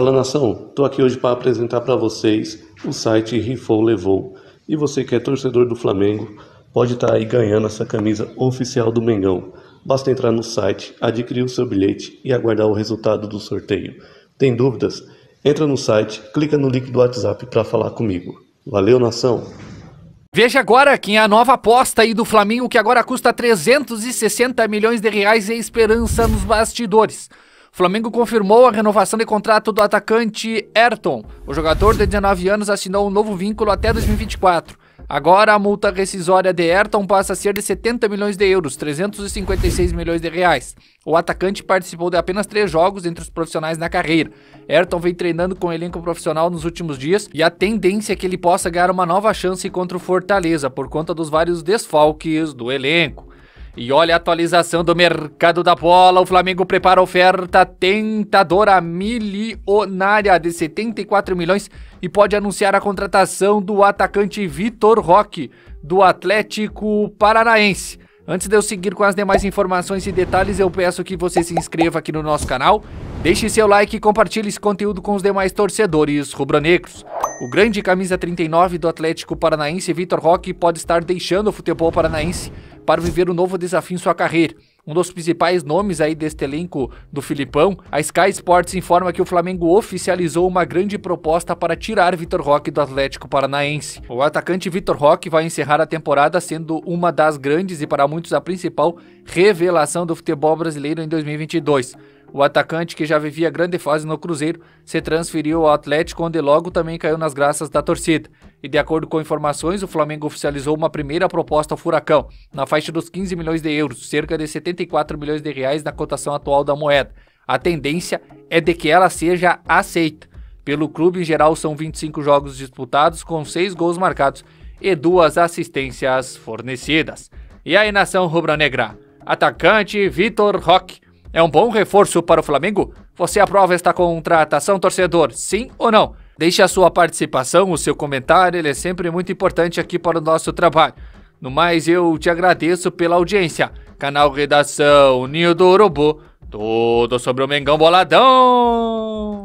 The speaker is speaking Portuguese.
Fala nação, estou aqui hoje para apresentar para vocês o site Rifou Levou. E você que é torcedor do Flamengo, pode estar tá aí ganhando essa camisa oficial do Mengão. Basta entrar no site, adquirir o seu bilhete e aguardar o resultado do sorteio. Tem dúvidas? Entra no site, clica no link do WhatsApp para falar comigo. Valeu nação! Veja agora quem é a nova aposta aí do Flamengo que agora custa 360 milhões de reais em é esperança nos bastidores. Flamengo confirmou a renovação de contrato do atacante Ayrton. O jogador de 19 anos assinou um novo vínculo até 2024. Agora a multa rescisória de Ayrton passa a ser de 70 milhões de euros, 356 milhões de reais. O atacante participou de apenas três jogos entre os profissionais na carreira. Ayrton vem treinando com o elenco profissional nos últimos dias e a tendência é que ele possa ganhar uma nova chance contra o Fortaleza por conta dos vários desfalques do elenco. E olha a atualização do mercado da bola. O Flamengo prepara oferta tentadora milionária de 74 milhões e pode anunciar a contratação do atacante Vitor Roque, do Atlético Paranaense. Antes de eu seguir com as demais informações e detalhes, eu peço que você se inscreva aqui no nosso canal, deixe seu like e compartilhe esse conteúdo com os demais torcedores rubro-negros. O grande camisa 39 do Atlético Paranaense, Vitor Roque, pode estar deixando o futebol paranaense para viver um novo desafio em sua carreira. Um dos principais nomes aí deste elenco do Filipão, a Sky Sports informa que o Flamengo oficializou uma grande proposta para tirar Vitor Roque do Atlético Paranaense. O atacante Vitor Roque vai encerrar a temporada sendo uma das grandes e para muitos a principal revelação do futebol brasileiro em 2022. O atacante, que já vivia grande fase no Cruzeiro, se transferiu ao Atlético, onde logo também caiu nas graças da torcida. E de acordo com informações, o Flamengo oficializou uma primeira proposta ao Furacão, na faixa dos 15 milhões de euros, cerca de 74 milhões de reais na cotação atual da moeda. A tendência é de que ela seja aceita. Pelo clube, em geral, são 25 jogos disputados, com 6 gols marcados e duas assistências fornecidas. E aí, nação rubro-negra? Atacante Vitor Roque é um bom reforço para o Flamengo? Você aprova esta contratação, torcedor? Sim ou não? Deixe a sua participação, o seu comentário, ele é sempre muito importante aqui para o nosso trabalho. No mais, eu te agradeço pela audiência. Canal Redação Ninho do Urubu, tudo sobre o Mengão Boladão.